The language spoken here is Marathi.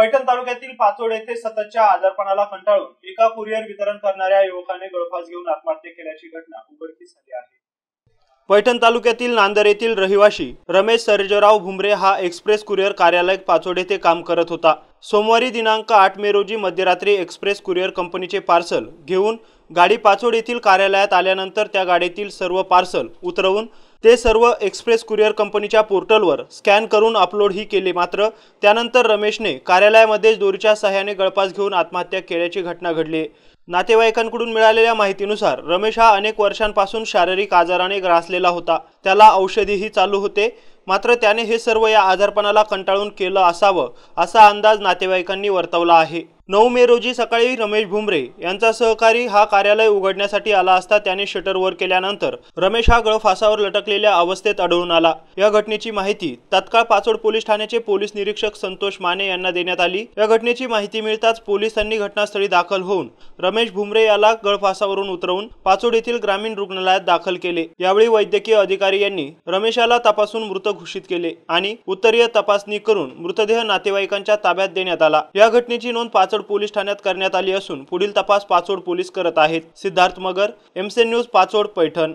पैठण तालुक्यातील पाचोड येथे सततच्या आजारपणाला कंटाळून एका कुरिअर वितरण करणाऱ्या युवकाने गळफास घेऊन आत्महत्या केल्याची घटना उघडकीस झाली आहे पैठण तालुक्यातील नांदर येथील रहिवाशी रमेश सर्जराव भुमरे हा एक्सप्रेस कुरिअर कार्यालय पाचोडे येथे काम करत होता सोमवारी दिनांक आठ मे रोजी मध्यरात्री एक्सप्रेस कुरिअर कंपनीचे पार्सल घेऊन गाडी पाचोड येथील कार्यालयात आल्यानंतर त्या गाडीतील सर्व पार्सल उतरवून ते सर्व एक्सप्रेस कुरिअर कंपनीच्या पोर्टलवर स्कॅन करून अपलोड ही केले मात्र त्यानंतर रमेशने कार्यालयामध्येच दोरीच्या सहाय्याने गळपास घेऊन आत्महत्या केल्याची घटना घडली नातेवाईकांकडून मिळालेल्या माहितीनुसार रमेश हा अनेक वर्षांपासून शारीरिक आजाराने ग्रासलेला होता त्याला औषधीही चालू होते मात्र त्याने हे सर्व या आजारपणाला कंटाळून केलं असावं असा अंदाज नातेवाईकांनी वर्तवला आहे नऊ मे रोजी सकाळी रमेश भुमरे यांचा सहकारी हा कार्यालय उघडण्यासाठी आला असता त्याने शटर वर केल्यानंतर रमेश हा गळफासावर लटकलेल्या अवस्थेत आढळून आला या घटनेची माहिती तत्काळ पाचोड पोलीस ठाण्याचे पोलीस निरीक्षक संतोष माने यांना देण्यात आली या घटनेची माहिती मिळताच पोलिसांनी घटनास्थळी दाखल होऊन रमेश भुमरे याला गळफासावरून उतरवून पाचोड येथील ग्रामीण रुग्णालयात दाखल केले यावेळी वैद्यकीय अधिकारी यांनी रमेशाला तपासून मृत घोषित केले आणि उत्तरीय तपासणी करून मृतदेह नातेवाईकांच्या ताब्यात देण्यात आला या घटनेची नोंद पाचोड पाचोड पोलीस ठाण्यात करण्यात आली असून पुढील तपास पाचोड पोलीस करत आहेत सिद्धार्थ मगर एमसे न्यूज पाचोड पैठण